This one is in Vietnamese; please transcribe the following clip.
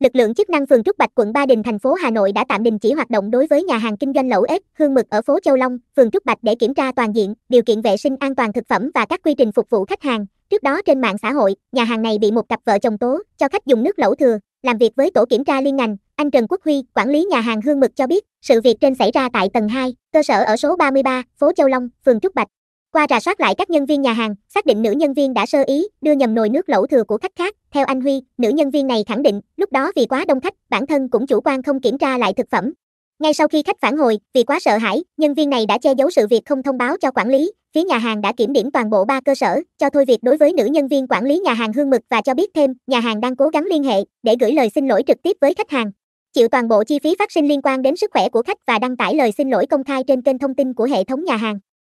Lực lượng chức năng phường Trúc Bạch quận Ba Đình thành phố Hà Nội đã tạm đình chỉ hoạt động đối với nhà hàng kinh doanh lẩu ếch Hương Mực ở phố Châu Long, phường Trúc Bạch để kiểm tra toàn diện điều kiện vệ sinh an toàn thực phẩm và các quy trình phục vụ khách hàng. Trước đó trên mạng xã hội, nhà hàng này bị một cặp vợ chồng tố cho khách dùng nước lẩu thừa. Làm việc với tổ kiểm tra liên ngành, anh Trần Quốc Huy, quản lý nhà hàng Hương Mực cho biết, sự việc trên xảy ra tại tầng 2, cơ sở ở số 33, phố Châu Long, phường Trúc Bạch. Qua rà soát lại các nhân viên nhà hàng, xác định nữ nhân viên đã sơ ý, đưa nhầm nồi nước lẩu thừa của khách khác. Theo anh Huy, nữ nhân viên này khẳng định, lúc đó vì quá đông khách, bản thân cũng chủ quan không kiểm tra lại thực phẩm. Ngay sau khi khách phản hồi, vì quá sợ hãi, nhân viên này đã che giấu sự việc không thông báo cho quản lý, phía nhà hàng đã kiểm điểm toàn bộ ba cơ sở, cho thôi việc đối với nữ nhân viên quản lý nhà hàng Hương Mực và cho biết thêm, nhà hàng đang cố gắng liên hệ để gửi lời xin lỗi trực tiếp với khách hàng. Chịu toàn bộ chi phí phát sinh liên quan đến sức khỏe của khách và đăng tải lời xin lỗi công khai trên kênh thông tin của hệ thống nhà hàng.